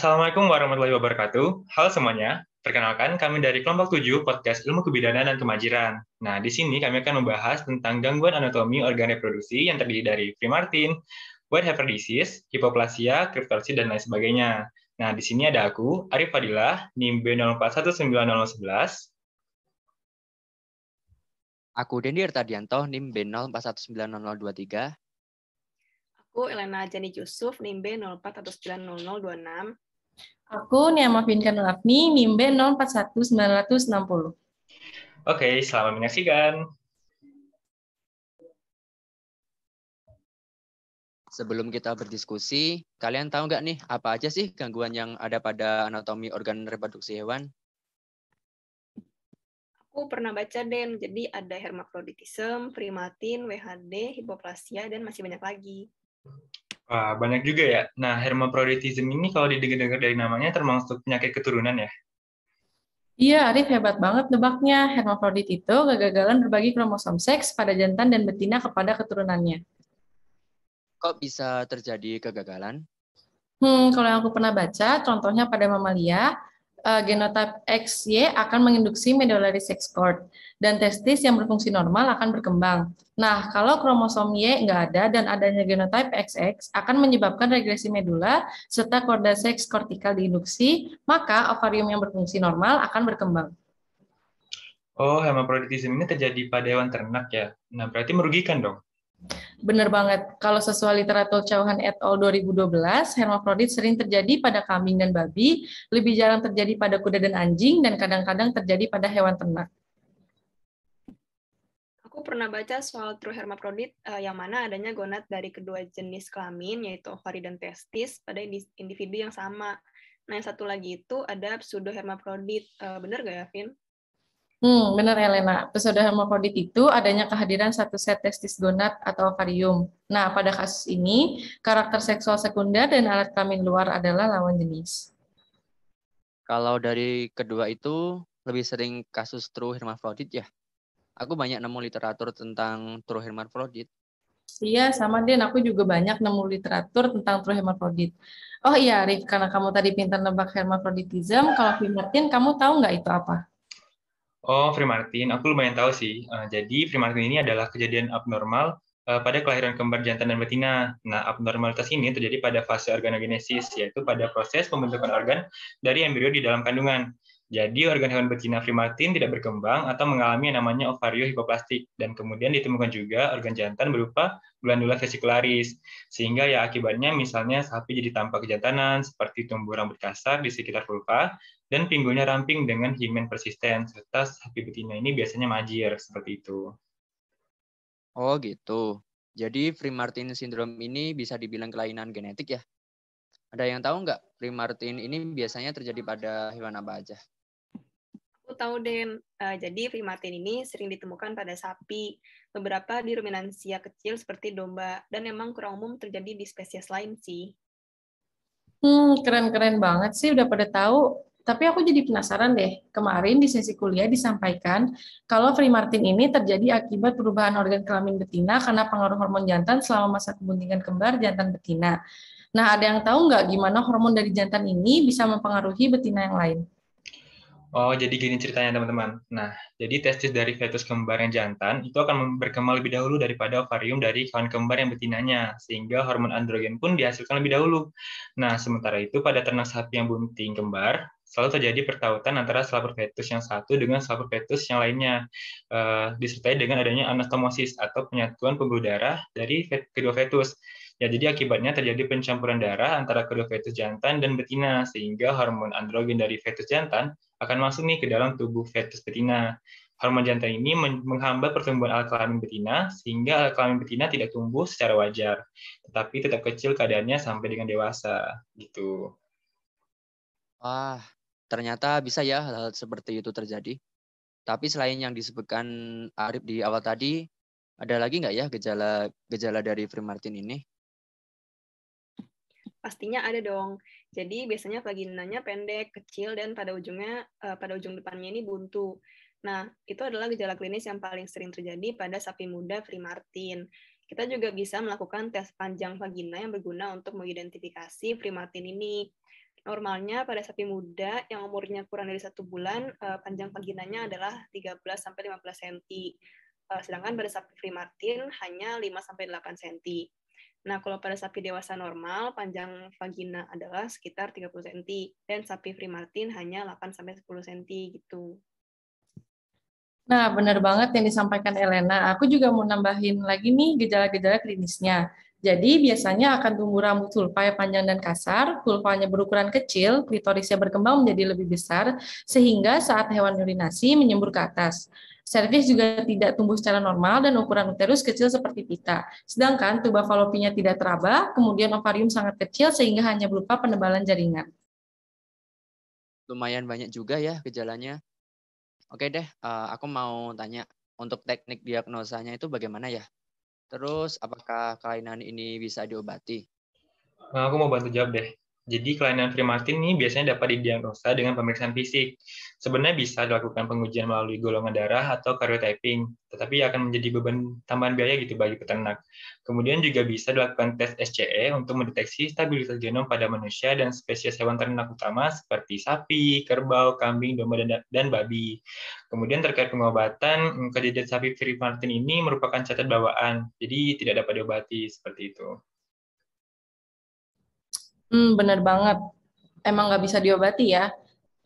Assalamualaikum warahmatullahi wabarakatuh. Halo semuanya, perkenalkan kami dari kelompok 7 podcast Ilmu Kebidanan dan Kemajiran. Nah, di sini kami akan membahas tentang gangguan anatomi organ reproduksi yang terdiri dari Primartin, heifer disease, hipoplasia, kriptorsi, dan lain sebagainya. Nah, di sini ada aku, Arif Fadilah, NIM B04190011. Aku Dendi Ertadianto, NIM B04190023. Aku Elena Jani Yusuf, NIM b Aku Niama Finkan Lafni, nimbe 041960. Oke, selamat menyaksikan. Sebelum kita berdiskusi, kalian tahu nggak nih apa aja sih gangguan yang ada pada anatomi organ reproduksi hewan? Aku pernah baca, Den. Jadi ada hermafroditism, primatin, WHD, hipoplasia, dan masih banyak lagi. Wah, banyak juga ya. Nah, hermaphroditism ini kalau didengar-dengar dari namanya termasuk penyakit keturunan ya? Iya, Arif hebat banget nebaknya. Hermafrodit itu kegagalan berbagi kromosom seks pada jantan dan betina kepada keturunannya. Kok bisa terjadi kegagalan? Hmm, kalau yang aku pernah baca, contohnya pada mamalia, uh, genotype XY akan menginduksi medullary sex cord dan testis yang berfungsi normal akan berkembang. Nah, kalau kromosom Y nggak ada dan adanya genotype XX akan menyebabkan regresi medula serta korda seks kortikal diinduksi, maka ovarium yang berfungsi normal akan berkembang. Oh, hermafroditisme ini terjadi pada hewan ternak ya. Nah, berarti merugikan dong. Benar banget. Kalau sesuai literatur Chauhan et al. 2012, hermafrodit sering terjadi pada kambing dan babi, lebih jarang terjadi pada kuda dan anjing, dan kadang-kadang terjadi pada hewan ternak aku pernah baca soal true hermafrodit uh, eh, yang mana adanya gonad dari kedua jenis kelamin yaitu ovari dan testis pada individu yang sama. Nah, yang satu lagi itu ada pseudo hermafrodit Uh, eh, bener gak ya, Vin? Hmm, benar Elena. Pesoda hermafrodit itu adanya kehadiran satu set testis gonad atau ovarium. Nah, pada kasus ini, karakter seksual sekunder dan alat kelamin luar adalah lawan jenis. Kalau dari kedua itu, lebih sering kasus true hermafrodit ya? Aku banyak nemu literatur tentang true hermafrodit. Iya, sama Den. Aku juga banyak nemu literatur tentang true hermafrodit. Oh iya, Arif, karena kamu tadi pintar nebak hermafroditism, kalau ingetin, kamu tahu nggak itu apa? Oh, Free Martin. aku lumayan tahu sih. Uh, jadi Martin ini adalah kejadian abnormal uh, pada kelahiran kembar jantan dan betina. Nah, abnormalitas ini terjadi pada fase organogenesis, yaitu pada proses pembentukan organ dari embrio di dalam kandungan. Jadi organ hewan betina Free Martin tidak berkembang atau mengalami yang namanya ovario hipoplastik dan kemudian ditemukan juga organ jantan berupa glandula vesikularis. Sehingga ya akibatnya misalnya sapi jadi tampak kejantanan seperti tumbuh rambut kasar di sekitar vulva dan pinggulnya ramping dengan himen persisten, serta sapi betina ini biasanya majir, seperti itu. Oh gitu. Jadi primartin syndrome ini bisa dibilang kelainan genetik ya? Ada yang tahu nggak primartin ini biasanya terjadi pada hewan apa aja? Aku tahu, Den. Uh, jadi primartin ini sering ditemukan pada sapi, beberapa di ruminansia kecil seperti domba, dan memang kurang umum terjadi di spesies lain sih. Hmm, keren-keren banget sih udah pada tahu tapi aku jadi penasaran deh, kemarin di sesi kuliah disampaikan kalau free martin ini terjadi akibat perubahan organ kelamin betina karena pengaruh hormon jantan selama masa kebuntingan kembar jantan betina. Nah, ada yang tahu nggak gimana hormon dari jantan ini bisa mempengaruhi betina yang lain? Oh, jadi gini ceritanya teman-teman. Nah, jadi testis dari fetus kembar yang jantan itu akan berkembang lebih dahulu daripada ovarium dari kawan kembar yang betinanya, sehingga hormon androgen pun dihasilkan lebih dahulu. Nah, sementara itu pada ternak sapi yang bunting kembar, selalu terjadi pertautan antara selaput fetus yang satu dengan selaput fetus yang lainnya, uh, disertai dengan adanya anastomosis atau penyatuan pembuluh darah dari fet kedua fetus. Ya, jadi akibatnya terjadi pencampuran darah antara kedua fetus jantan dan betina, sehingga hormon androgen dari fetus jantan akan masuk nih ke dalam tubuh fetus betina. Hormon jantan ini menghambat pertumbuhan alat kelamin betina, sehingga alat kelamin betina tidak tumbuh secara wajar, tetapi tetap kecil keadaannya sampai dengan dewasa. Gitu. Wah, Ternyata bisa ya hal-hal seperti itu terjadi. Tapi selain yang disebutkan Arif di awal tadi, ada lagi nggak ya gejala-gejala dari Free Martin ini? Pastinya ada dong. Jadi biasanya vaginanya pendek, kecil, dan pada ujungnya uh, pada ujung depannya ini buntu. Nah, itu adalah gejala klinis yang paling sering terjadi pada sapi muda Free Martin. Kita juga bisa melakukan tes panjang vagina yang berguna untuk mengidentifikasi Free Martin ini. Normalnya pada sapi muda yang umurnya kurang dari satu bulan, eh, panjang vaginanya adalah 13 sampai 15 cm. Eh, sedangkan pada sapi free hanya 5 sampai 8 cm. Nah, kalau pada sapi dewasa normal, panjang vagina adalah sekitar 30 cm dan sapi free hanya 8 sampai 10 cm gitu. Nah, benar banget yang disampaikan Elena. Aku juga mau nambahin lagi nih gejala-gejala klinisnya. Jadi biasanya akan tumbuh rambut vulva yang panjang dan kasar, vulvanya berukuran kecil, klitorisnya berkembang menjadi lebih besar, sehingga saat hewan urinasi menyembur ke atas. Servis juga tidak tumbuh secara normal dan ukuran uterus kecil seperti pita. Sedangkan tuba falopinya tidak teraba, kemudian ovarium sangat kecil sehingga hanya berupa penebalan jaringan. Lumayan banyak juga ya gejalanya. Oke deh, eh, aku mau tanya untuk teknik diagnosanya itu bagaimana ya? Terus apakah kelainan ini bisa diobati? Nah, aku mau bantu jawab deh. Jadi kelainan primatin ini biasanya dapat didiagnosa dengan pemeriksaan fisik. Sebenarnya bisa dilakukan pengujian melalui golongan darah atau karyotyping, tetapi akan menjadi beban tambahan biaya gitu bagi peternak. Kemudian juga bisa dilakukan tes SCE untuk mendeteksi stabilitas genom pada manusia dan spesies hewan ternak utama seperti sapi, kerbau, kambing, domba, dan, dan babi. Kemudian terkait pengobatan, mm, kejadian sapi primatin ini merupakan catatan bawaan, jadi tidak dapat diobati seperti itu. Hmm, bener banget. Emang nggak bisa diobati ya.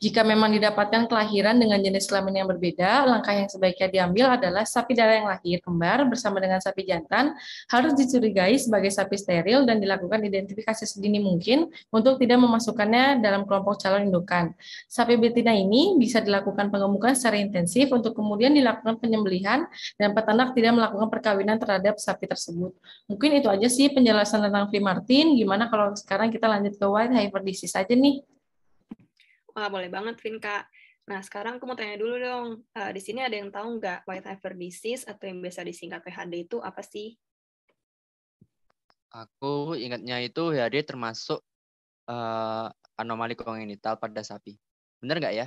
Jika memang didapatkan kelahiran dengan jenis kelamin yang berbeda, langkah yang sebaiknya diambil adalah sapi darah yang lahir kembar bersama dengan sapi jantan harus dicurigai sebagai sapi steril dan dilakukan identifikasi sedini mungkin untuk tidak memasukkannya dalam kelompok calon indukan. Sapi betina ini bisa dilakukan pengemukan secara intensif untuk kemudian dilakukan penyembelihan dan peternak tidak melakukan perkawinan terhadap sapi tersebut. Mungkin itu aja sih penjelasan tentang Flea Martin. Gimana kalau sekarang kita lanjut ke White Hyper Disease aja nih? Wah, boleh banget, Vin, Kak. Nah, sekarang aku mau tanya dulu dong, uh, di sini ada yang tahu nggak white liver disease atau yang biasa disingkat PHD itu apa sih? Aku ingatnya itu PHD termasuk uh, anomali kongenital pada sapi. Bener nggak ya?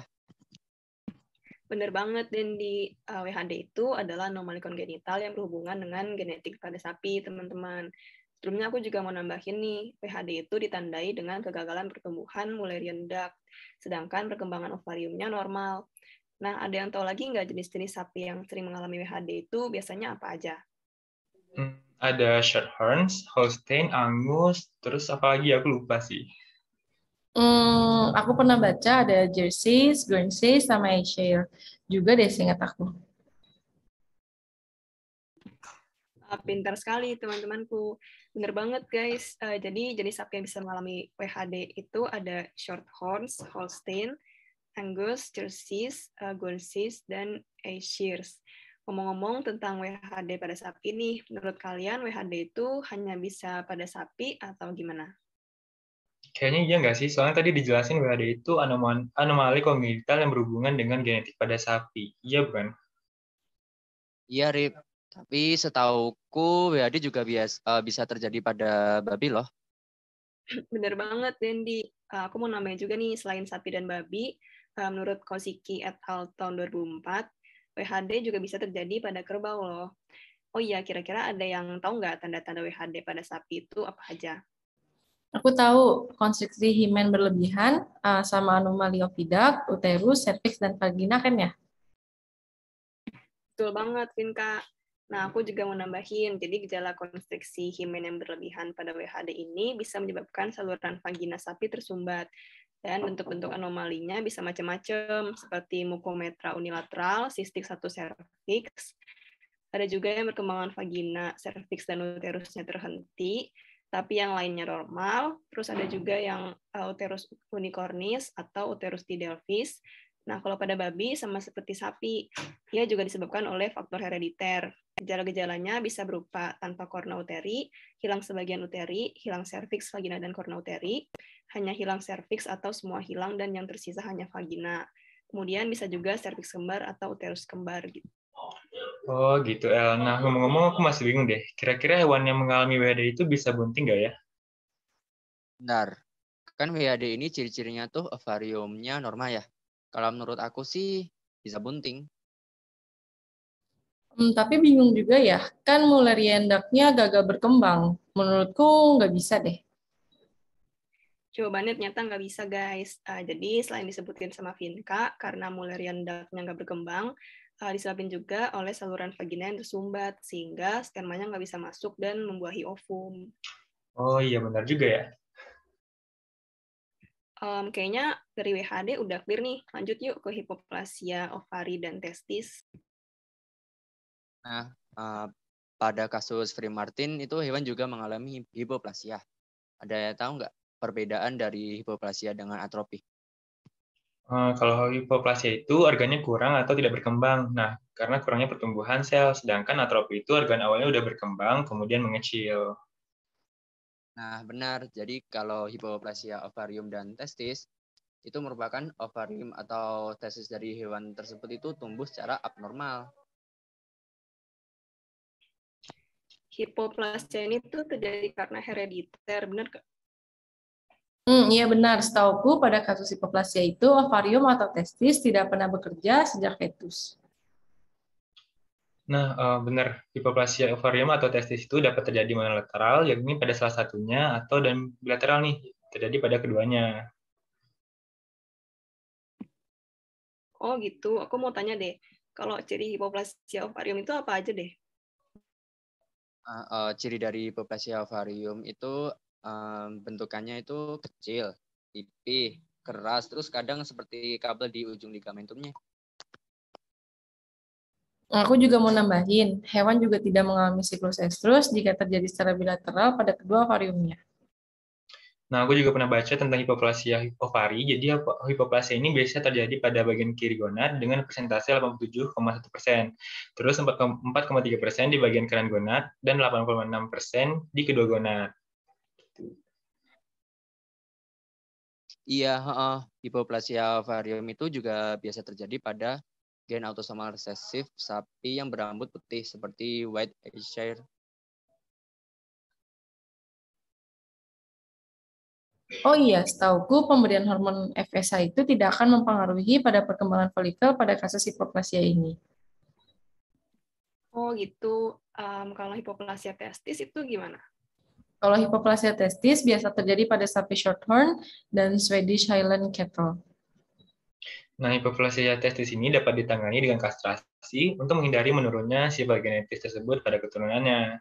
Bener banget, dan di eh, WHD itu adalah anomali kongenital yang berhubungan dengan genetik pada sapi, teman-teman. Sebelumnya aku juga mau nambahin nih, PHD itu ditandai dengan kegagalan pertumbuhan mulai rendah, sedangkan perkembangan ovariumnya normal. Nah, ada yang tahu lagi nggak jenis-jenis sapi yang sering mengalami PHD itu biasanya apa aja? Hmm, ada Shorthorns, Holstein, Angus, terus apa lagi aku lupa sih. Hmm, aku pernah baca ada Jersey, Guernsey, sama Ayrshire. Juga deh seingat aku. Eh, pintar sekali teman-temanku. Bener banget guys. Uh, jadi jenis sapi yang bisa mengalami WHD itu ada short horns, Holstein, Angus, Jerseys, uh, eh, Guernseys, dan Ayrshires. Ngomong-ngomong tentang WHD pada sapi ini, menurut kalian WHD itu hanya bisa pada sapi atau gimana? Kayaknya iya nggak sih? Soalnya tadi dijelasin WHD itu anomali, anomali kongenital yang berhubungan dengan genetik pada sapi. Iya, bukan? Iya, Rip. Tapi setauku WAD juga bias, uh, bisa terjadi pada babi loh. Bener banget, Dendi. Uh, aku mau nambahin juga nih, selain sapi dan babi, uh, menurut Kosiki et al. tahun 2004, WHD juga bisa terjadi pada kerbau loh. Oh iya, kira-kira ada yang tahu nggak tanda-tanda WHD pada sapi itu apa aja? Aku tahu konstruksi himen berlebihan uh, sama anomali ovidak, uterus, cervix, dan vagina kan ya? Betul banget, Vin Nah, aku juga mau nambahin, jadi gejala konstriksi himen yang berlebihan pada WHD ini bisa menyebabkan saluran vagina sapi tersumbat. Dan bentuk-bentuk anomalinya bisa macam-macam, seperti mukometra unilateral, sistik satu cervix ada juga yang perkembangan vagina, cervix dan uterusnya terhenti, tapi yang lainnya normal. Terus ada juga yang eh, uterus unicornis atau uterus didelvis, Nah, kalau pada babi sama seperti sapi, ia juga disebabkan oleh faktor herediter. Gejala-gejalanya bisa berupa tanpa korna uteri, hilang sebagian uteri, hilang serviks, vagina, dan korna uteri, hanya hilang serviks atau semua hilang dan yang tersisa hanya vagina. Kemudian bisa juga serviks kembar atau uterus kembar gitu. Oh gitu El. Nah ngomong-ngomong aku masih bingung deh. Kira-kira hewan yang mengalami WHD itu bisa bunting nggak ya? Benar. Kan WHD ini ciri-cirinya tuh ovariumnya normal ya. Kalau menurut aku sih bisa bunting. Hmm, tapi bingung juga ya, kan mulai endaknya gagal berkembang. Menurutku nggak bisa deh. Jawabannya ternyata nggak bisa guys. Uh, jadi selain disebutin sama Vinka, karena ductnya nggak berkembang, uh, ah, disebabkan juga oleh saluran vagina yang tersumbat, sehingga spermanya nggak bisa masuk dan membuahi ovum. Oh iya benar juga ya um, kayaknya dari WHD udah clear nih. Lanjut yuk ke hipoplasia ovari dan testis. Nah, uh, pada kasus Free Martin itu hewan juga mengalami hipoplasia. Ada yang tahu nggak perbedaan dari hipoplasia dengan atropi? Uh, eh, kalau hipoplasia itu organnya kurang atau tidak berkembang. Nah, karena kurangnya pertumbuhan sel, sedangkan atropi itu organ awalnya udah berkembang kemudian mengecil. Nah, benar. Jadi kalau hipoplasia ovarium dan testis itu merupakan ovarium atau testis dari hewan tersebut itu tumbuh secara abnormal. Hipoplasia ini tuh terjadi karena herediter, benar Kak? Hmm, iya benar. Setauku pada kasus hipoplasia itu ovarium atau testis tidak pernah bekerja sejak fetus. Nah, eh, benar. Hipoplasia ovarium atau testis itu dapat terjadi monolateral, yakni pada salah satunya, atau dan bilateral nih, terjadi pada keduanya. Oh gitu, aku mau tanya deh, kalau ciri hipoplasia ovarium itu apa aja deh? Uh, uh, ciri dari hipoplasia ovarium itu um, bentukannya itu kecil, tipis, keras, terus kadang seperti kabel di ujung ligamentumnya. Nah, aku juga mau nambahin, hewan juga tidak mengalami siklus estrus jika terjadi secara bilateral pada kedua ovariumnya. Nah, aku juga pernah baca tentang hipoplasia ovari. Jadi hipoplasia ini biasanya terjadi pada bagian kiri gonad dengan persentase 87,1 persen, terus 4,3 persen di bagian kanan gonad dan 86 persen di kedua gonad. Gitu. Iya, uh, hipoplasia ovarium itu juga biasa terjadi pada gen autosomal resesif sapi yang berambut putih seperti White Ayrshire. Oh iya, setauku pemberian hormon FSH itu tidak akan mempengaruhi pada perkembangan folikel pada kasus hipoplasia ini. Oh gitu. Um, kalau hipoplasia testis itu gimana? Kalau hipoplasia testis biasa terjadi pada sapi Shorthorn dan Swedish Highland Cattle. Nah, testis di sini dapat ditangani dengan kastrasi untuk menghindari menurunnya sifat genetis tersebut pada keturunannya.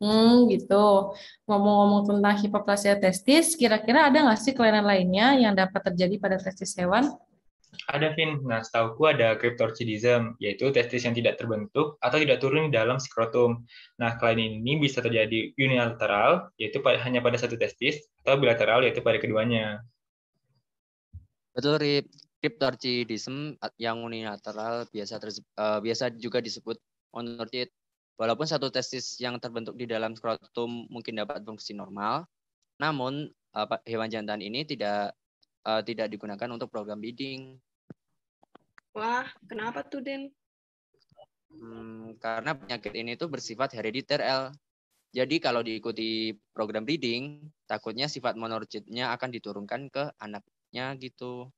Hmm, gitu. Ngomong-ngomong tentang hipoplasia testis, kira-kira ada nggak sih kelainan lainnya yang dapat terjadi pada testis hewan? Ada, Vin. Nah, setauku ada cryptorchidism, yaitu testis yang tidak terbentuk atau tidak turun di dalam skrotum. Nah, kelainan ini bisa terjadi unilateral, yaitu hanya pada satu testis, atau bilateral, yaitu pada keduanya. Betul, Rip. Cryptorchidism yang unilateral biasa uh, biasa juga disebut onorchid. Walaupun satu testis yang terbentuk di dalam skrotum mungkin dapat fungsi normal, namun uh, hewan jantan ini tidak uh, tidak digunakan untuk program breeding. Wah, kenapa tuh, Den? Hmm, karena penyakit ini tuh bersifat herediter L. Jadi kalau diikuti program breeding, takutnya sifat monorchidnya akan diturunkan ke anaknya gitu.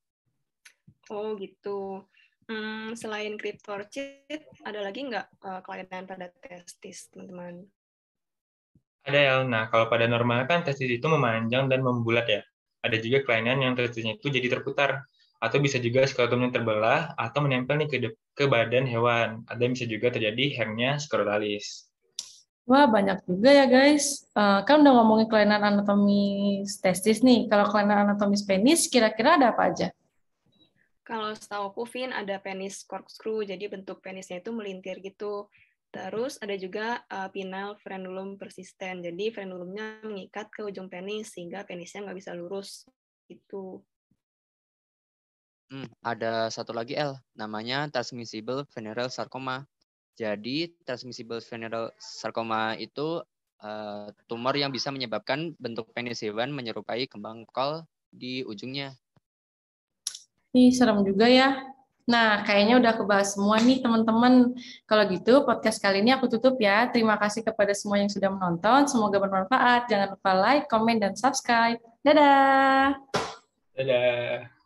Oh gitu. Hmm, selain CryptorCheat, ada lagi nggak uh, kelainan pada testis, teman-teman? Ada ya, nah kalau pada normal kan testis itu memanjang dan membulat ya. Ada juga kelainan yang testisnya itu jadi terputar, atau bisa juga skrotumnya terbelah atau menempel nih ke, ke badan hewan. Ada bisa juga terjadi hernia skrotalis. Wah, banyak juga ya guys. Uh, kan udah ngomongin kelainan anatomi testis nih. Kalau kelainan anatomi penis, kira-kira ada apa aja? Kalau setahu aku, Vin, ada penis corkscrew, jadi bentuk penisnya itu melintir gitu. Terus ada juga uh, penile frenulum persisten, jadi frenulumnya mengikat ke ujung penis sehingga penisnya nggak bisa lurus itu. Hmm, ada satu lagi L, namanya transmissible venereal sarcoma. Jadi transmissible venereal sarcoma itu uh, tumor yang bisa menyebabkan bentuk penis hewan menyerupai kembang kol di ujungnya. Ih, serem juga ya. Nah, kayaknya udah kebahas semua nih teman-teman. Kalau gitu, podcast kali ini aku tutup ya. Terima kasih kepada semua yang sudah menonton. Semoga bermanfaat. Jangan lupa like, komen, dan subscribe. Dadah! Dadah!